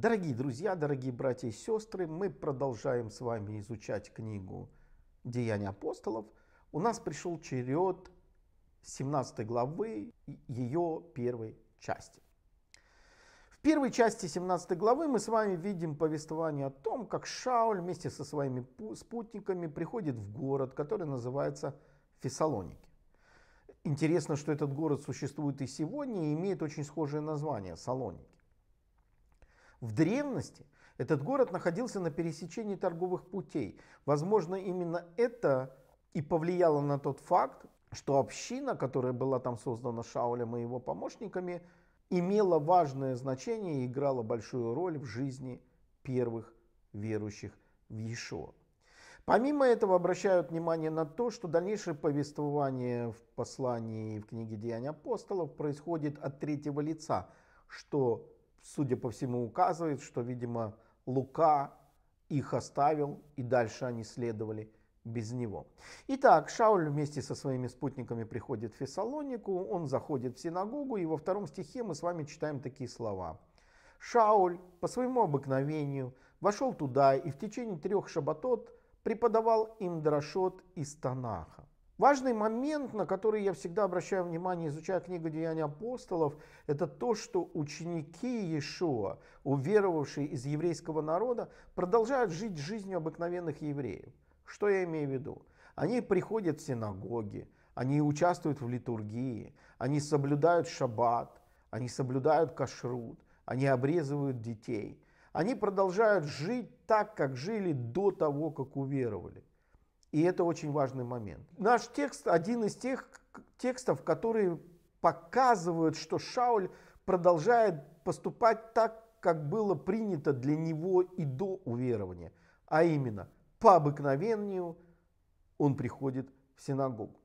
Дорогие друзья, дорогие братья и сестры, мы продолжаем с вами изучать книгу «Деяния апостолов». У нас пришел черед 17 главы, ее первой части. В первой части 17 главы мы с вами видим повествование о том, как Шауль вместе со своими спутниками приходит в город, который называется Фессалоники. Интересно, что этот город существует и сегодня и имеет очень схожее название – Салоники. В древности этот город находился на пересечении торговых путей. Возможно, именно это и повлияло на тот факт, что община, которая была там создана Шаулем и его помощниками, имела важное значение и играла большую роль в жизни первых верующих в Иешуа. Помимо этого обращают внимание на то, что дальнейшее повествование в послании в книге «Деяния апостолов» происходит от третьего лица, что судя по всему, указывает, что, видимо, Лука их оставил, и дальше они следовали без него. Итак, Шауль вместе со своими спутниками приходит в Фессалонику, он заходит в синагогу, и во втором стихе мы с вами читаем такие слова. Шауль по своему обыкновению вошел туда и в течение трех шабатот преподавал им дрошот из Танаха. Важный момент, на который я всегда обращаю внимание, изучая книгу «Деяния апостолов», это то, что ученики Иешуа, уверовавшие из еврейского народа, продолжают жить жизнью обыкновенных евреев. Что я имею в виду? Они приходят в синагоги, они участвуют в литургии, они соблюдают шаббат, они соблюдают кашрут, они обрезывают детей. Они продолжают жить так, как жили до того, как уверовали. И это очень важный момент. Наш текст один из тех текстов, которые показывают, что Шауль продолжает поступать так, как было принято для него и до уверования. А именно, по обыкновению он приходит в синагогу.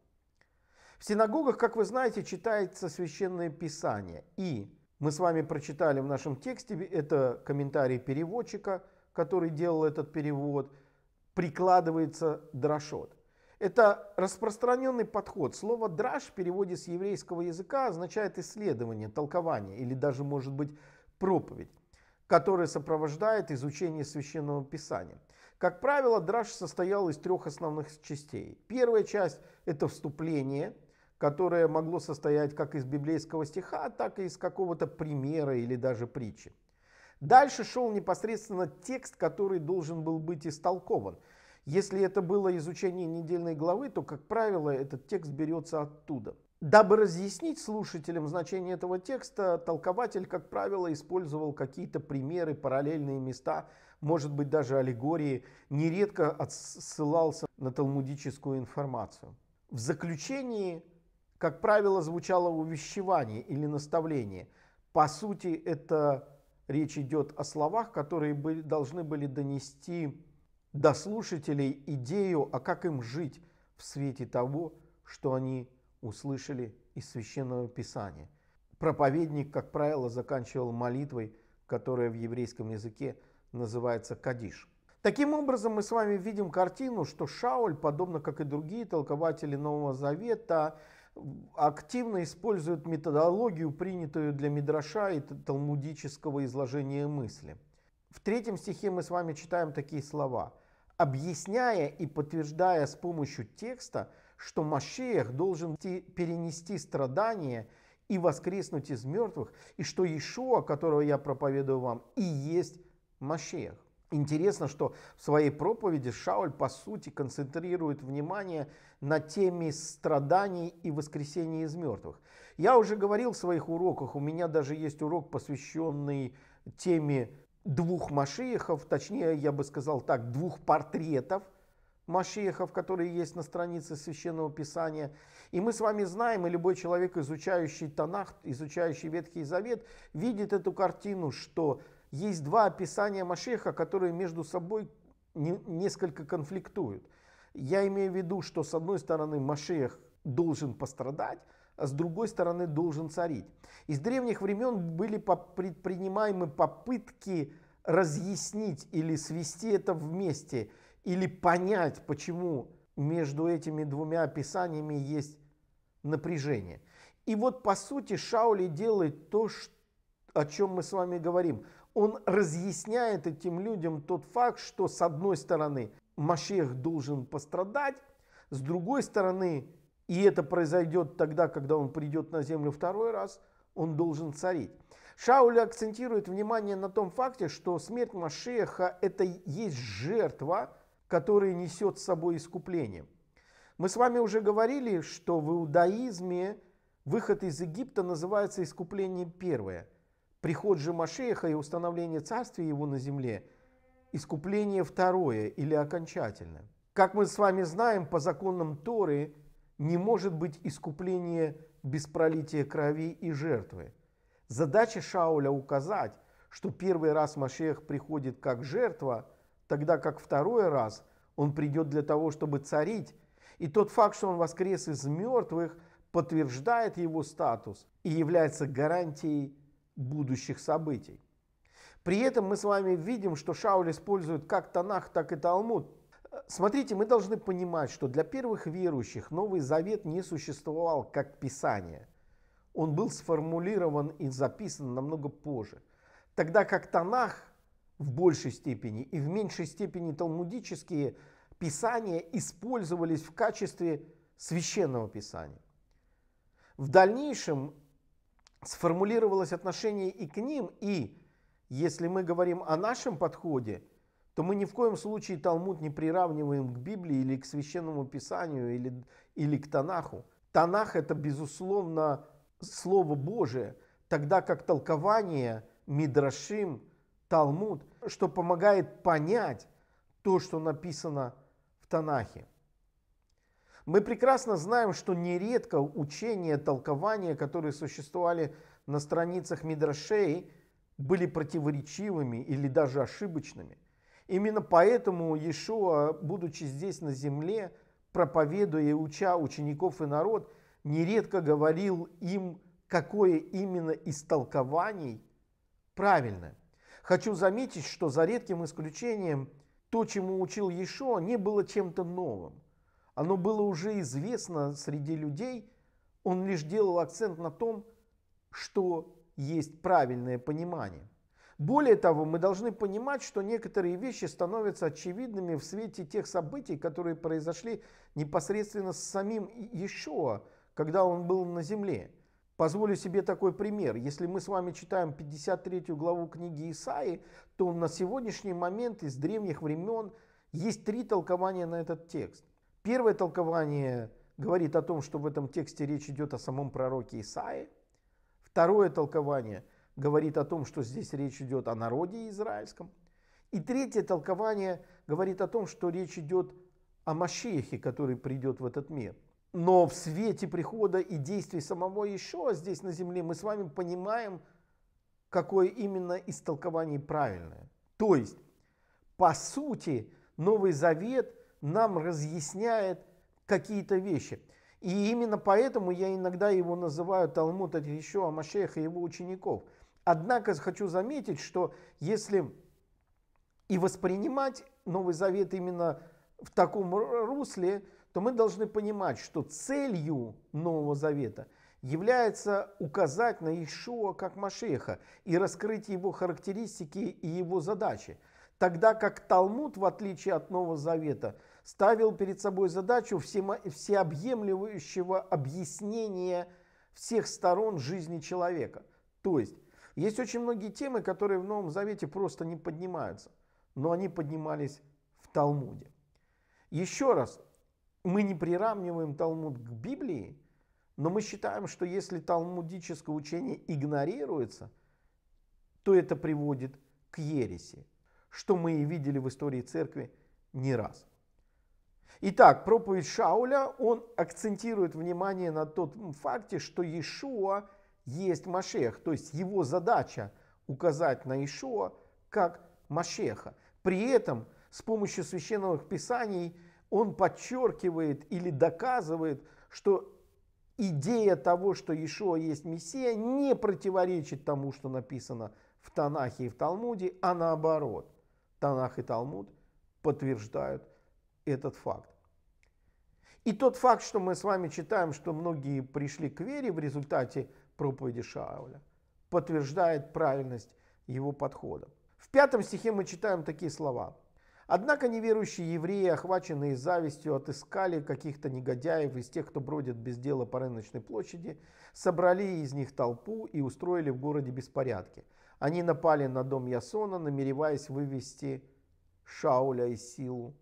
В синагогах, как вы знаете, читается священное писание. И мы с вами прочитали в нашем тексте, это комментарий переводчика, который делал этот перевод – прикладывается драшот. Это распространенный подход. Слово драш в переводе с еврейского языка означает исследование, толкование или даже, может быть, проповедь, которая сопровождает изучение священного писания. Как правило, драш состоял из трех основных частей. Первая часть – это вступление, которое могло состоять как из библейского стиха, так и из какого-то примера или даже притчи. Дальше шел непосредственно текст, который должен был быть истолкован. Если это было изучение недельной главы, то, как правило, этот текст берется оттуда. Дабы разъяснить слушателям значение этого текста, толкователь, как правило, использовал какие-то примеры, параллельные места, может быть, даже аллегории, нередко отсылался на талмудическую информацию. В заключении, как правило, звучало увещевание или наставление. По сути, это Речь идет о словах, которые были, должны были донести до слушателей идею, а как им жить в свете того, что они услышали из священного писания. Проповедник, как правило, заканчивал молитвой, которая в еврейском языке называется кадиш. Таким образом, мы с вами видим картину, что Шауль, подобно как и другие толкователи Нового Завета, активно используют методологию, принятую для Мидраша и талмудического изложения мысли. В третьем стихе мы с вами читаем такие слова. «Объясняя и подтверждая с помощью текста, что Машеях должен перенести страдания и воскреснуть из мертвых, и что Ишуа, которого я проповедую вам, и есть Машеях». Интересно, что в своей проповеди Шауль, по сути, концентрирует внимание на теме страданий и воскресения из мертвых. Я уже говорил в своих уроках, у меня даже есть урок, посвященный теме двух машиехов, точнее, я бы сказал так, двух портретов машиехов, которые есть на странице Священного Писания. И мы с вами знаем, и любой человек, изучающий Танах, изучающий Ветхий Завет, видит эту картину, что есть два описания Машеха, которые между собой не, несколько конфликтуют. Я имею в виду, что с одной стороны Машех должен пострадать, а с другой стороны должен царить. Из древних времен были предпринимаемы попытки разъяснить или свести это вместе, или понять, почему между этими двумя описаниями есть напряжение. И вот по сути Шаули делает то, что о чем мы с вами говорим он разъясняет этим людям тот факт, что с одной стороны Машех должен пострадать, с другой стороны, и это произойдет тогда, когда он придет на землю второй раз, он должен царить. Шауль акцентирует внимание на том факте, что смерть Машеха – это есть жертва, которая несет с собой искупление. Мы с вами уже говорили, что в иудаизме выход из Египта называется искупление первое – Приход же Машеха и установление царствия его на земле – искупление второе или окончательное. Как мы с вами знаем, по законам Торы не может быть искупление без пролития крови и жертвы. Задача Шауля указать, что первый раз Машех приходит как жертва, тогда как второй раз он придет для того, чтобы царить, и тот факт, что он воскрес из мертвых, подтверждает его статус и является гарантией будущих событий. При этом мы с вами видим, что Шауль использует как Танах, так и Талмуд. Смотрите, мы должны понимать, что для первых верующих Новый Завет не существовал как Писание. Он был сформулирован и записан намного позже. Тогда как Танах в большей степени и в меньшей степени талмудические писания использовались в качестве священного писания. В дальнейшем сформулировалось отношение и к ним, и если мы говорим о нашем подходе, то мы ни в коем случае Талмуд не приравниваем к Библии или к Священному Писанию или, или к Танаху. Танах – это, безусловно, Слово Божие, тогда как толкование, Мидрашим, Талмуд, что помогает понять то, что написано в Танахе. Мы прекрасно знаем, что нередко учения, толкования, которые существовали на страницах Мидрашей, были противоречивыми или даже ошибочными. Именно поэтому Иешуа, будучи здесь на земле, проповедуя и уча учеников и народ, нередко говорил им, какое именно из толкований правильное. Хочу заметить, что за редким исключением то, чему учил Иешуа, не было чем-то новым. Оно было уже известно среди людей, он лишь делал акцент на том, что есть правильное понимание. Более того, мы должны понимать, что некоторые вещи становятся очевидными в свете тех событий, которые произошли непосредственно с самим Иешуа, когда он был на земле. Позволю себе такой пример. Если мы с вами читаем 53 главу книги Исаи, то на сегодняшний момент из древних времен есть три толкования на этот текст. Первое толкование говорит о том, что в этом тексте речь идет о самом пророке Исаии. Второе толкование говорит о том, что здесь речь идет о народе израильском. И третье толкование говорит о том, что речь идет о Машехе, который придет в этот мир. Но в свете прихода и действий самого еще здесь на земле мы с вами понимаем, какое именно истолкование правильное. То есть, по сути, Новый Завет – нам разъясняет какие-то вещи. И именно поэтому я иногда его называю Талмуд от еще Амашеха и его учеников. Однако хочу заметить, что если и воспринимать Новый Завет именно в таком русле, то мы должны понимать, что целью Нового Завета является указать на Ишуа как Машеха и раскрыть его характеристики и его задачи. Тогда как Талмуд, в отличие от Нового Завета, ставил перед собой задачу всеобъемлющего объяснения всех сторон жизни человека. То есть, есть очень многие темы, которые в Новом Завете просто не поднимаются, но они поднимались в Талмуде. Еще раз, мы не приравниваем Талмуд к Библии, но мы считаем, что если талмудическое учение игнорируется, то это приводит к ереси, что мы и видели в истории церкви не раз. Итак, проповедь Шауля, он акцентирует внимание на тот факте, что Иешуа есть Машех, то есть его задача указать на Иешуа как Машеха. При этом с помощью священных писаний он подчеркивает или доказывает, что идея того, что Иешуа есть Мессия, не противоречит тому, что написано в Танахе и в Талмуде, а наоборот. Танах и Талмуд подтверждают этот факт. И тот факт, что мы с вами читаем, что многие пришли к вере в результате проповеди Шауля, подтверждает правильность его подхода. В пятом стихе мы читаем такие слова. Однако неверующие евреи, охваченные завистью, отыскали каких-то негодяев из тех, кто бродит без дела по рыночной площади, собрали из них толпу и устроили в городе беспорядки. Они напали на дом Ясона, намереваясь вывести Шауля из силу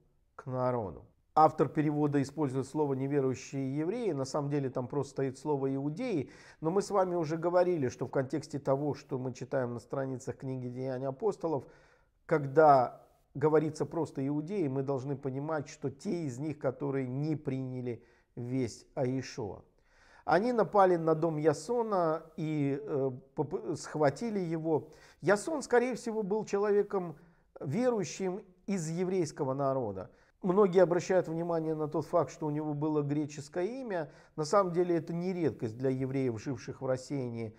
к народу. Автор перевода использует слово «неверующие евреи», на самом деле там просто стоит слово «иудеи», но мы с вами уже говорили, что в контексте того, что мы читаем на страницах книги «Деяния апостолов», когда говорится просто «иудеи», мы должны понимать, что те из них, которые не приняли весть о Иешуа. Они напали на дом Ясона и э, схватили его. Ясон, скорее всего, был человеком верующим из еврейского народа. Многие обращают внимание на тот факт, что у него было греческое имя. На самом деле это не редкость для евреев, живших в рассеянии,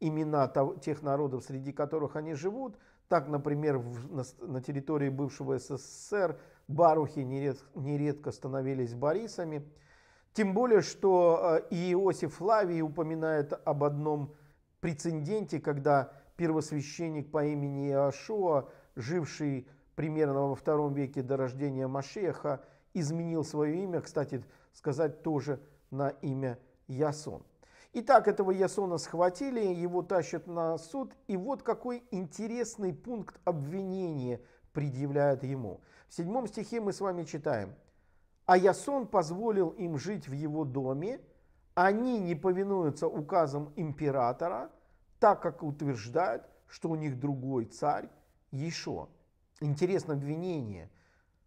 имена тех народов, среди которых они живут. Так, например, в, на, на территории бывшего СССР барухи неред, нередко становились борисами. Тем более, что э, и Иосиф Флавий упоминает об одном прецеденте, когда первосвященник по имени Иошуа, живший примерно во втором веке до рождения Машеха, изменил свое имя, кстати сказать, тоже на имя Ясон. Итак, этого Ясона схватили, его тащат на суд, и вот какой интересный пункт обвинения предъявляют ему. В седьмом стихе мы с вами читаем. «А Ясон позволил им жить в его доме, они не повинуются указам императора, так как утверждают, что у них другой царь, Ешо». Интересно обвинение.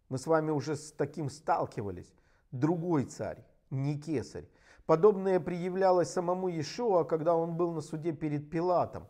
мы с вами уже с таким сталкивались, другой царь, не кесарь. Подобное предъявлялось самому Иешуа, когда он был на суде перед Пилатом.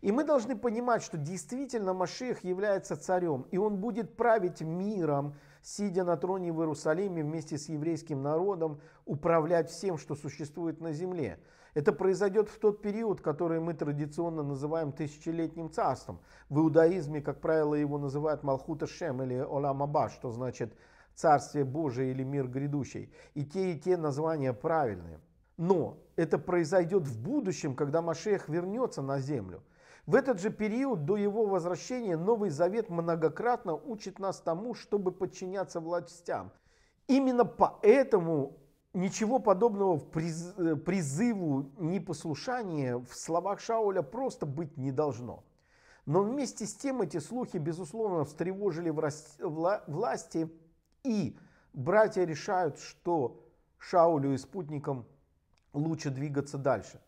И мы должны понимать, что действительно Машиах является царем, и он будет править миром, сидя на троне в Иерусалиме вместе с еврейским народом, управлять всем, что существует на земле. Это произойдет в тот период, который мы традиционно называем тысячелетним царством. В иудаизме, как правило, его называют Малхута Шем или Оламаба, что значит Царствие Божие или мир грядущий. И те, и те названия правильные. Но это произойдет в будущем, когда Машех вернется на землю. В этот же период до его возвращения Новый Завет многократно учит нас тому, чтобы подчиняться властям. Именно поэтому ничего подобного в приз, э, призыву непослушания в словах Шауля просто быть не должно. Но вместе с тем эти слухи, безусловно, встревожили власти, и братья решают, что Шаулю и спутникам лучше двигаться дальше.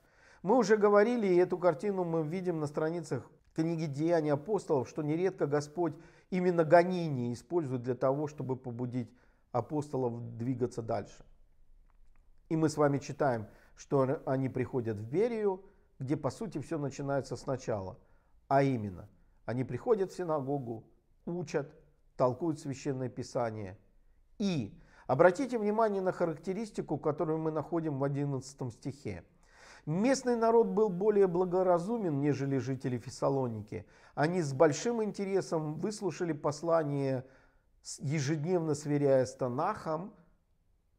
Мы уже говорили, и эту картину мы видим на страницах книги «Деяния апостолов», что нередко Господь именно гонение использует для того, чтобы побудить апостолов двигаться дальше. И мы с вами читаем, что они приходят в Берию, где по сути все начинается сначала. А именно, они приходят в синагогу, учат, толкуют священное писание. И обратите внимание на характеристику, которую мы находим в 11 стихе. Местный народ был более благоразумен, нежели жители Фессалоники. Они с большим интересом выслушали послание, ежедневно сверяя с Танахом,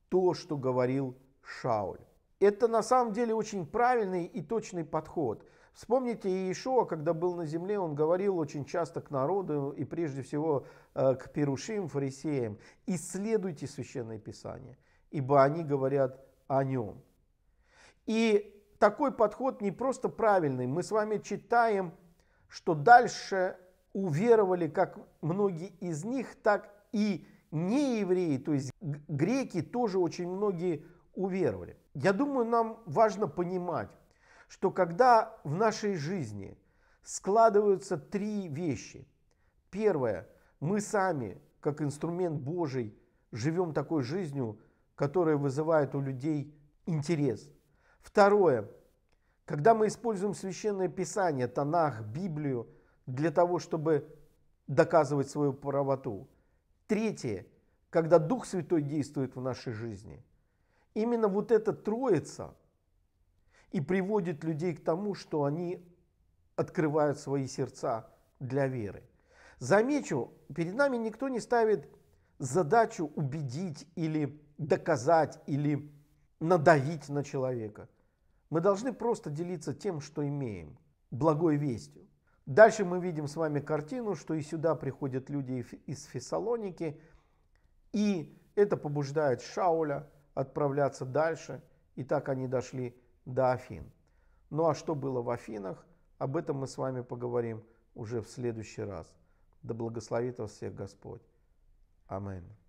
то, что говорил Шауль. Это на самом деле очень правильный и точный подход. Вспомните Иешуа, когда был на земле, он говорил очень часто к народу и прежде всего э, к перушим, фарисеям, исследуйте Священное Писание, ибо они говорят о нем. И такой подход не просто правильный. Мы с вами читаем, что дальше уверовали как многие из них, так и неевреи, то есть греки тоже очень многие уверовали. Я думаю, нам важно понимать, что когда в нашей жизни складываются три вещи. Первое, мы сами, как инструмент Божий, живем такой жизнью, которая вызывает у людей интерес. Второе, когда мы используем священное писание, Танах, Библию, для того, чтобы доказывать свою правоту. Третье, когда Дух Святой действует в нашей жизни – Именно вот эта троица и приводит людей к тому, что они открывают свои сердца для веры. Замечу, перед нами никто не ставит задачу убедить или доказать или надавить на человека. Мы должны просто делиться тем, что имеем, благой вестью. Дальше мы видим с вами картину, что и сюда приходят люди из Фессалоники, и это побуждает Шауля отправляться дальше, и так они дошли до Афин. Ну а что было в Афинах, об этом мы с вами поговорим уже в следующий раз. Да благословит вас всех Господь. Аминь.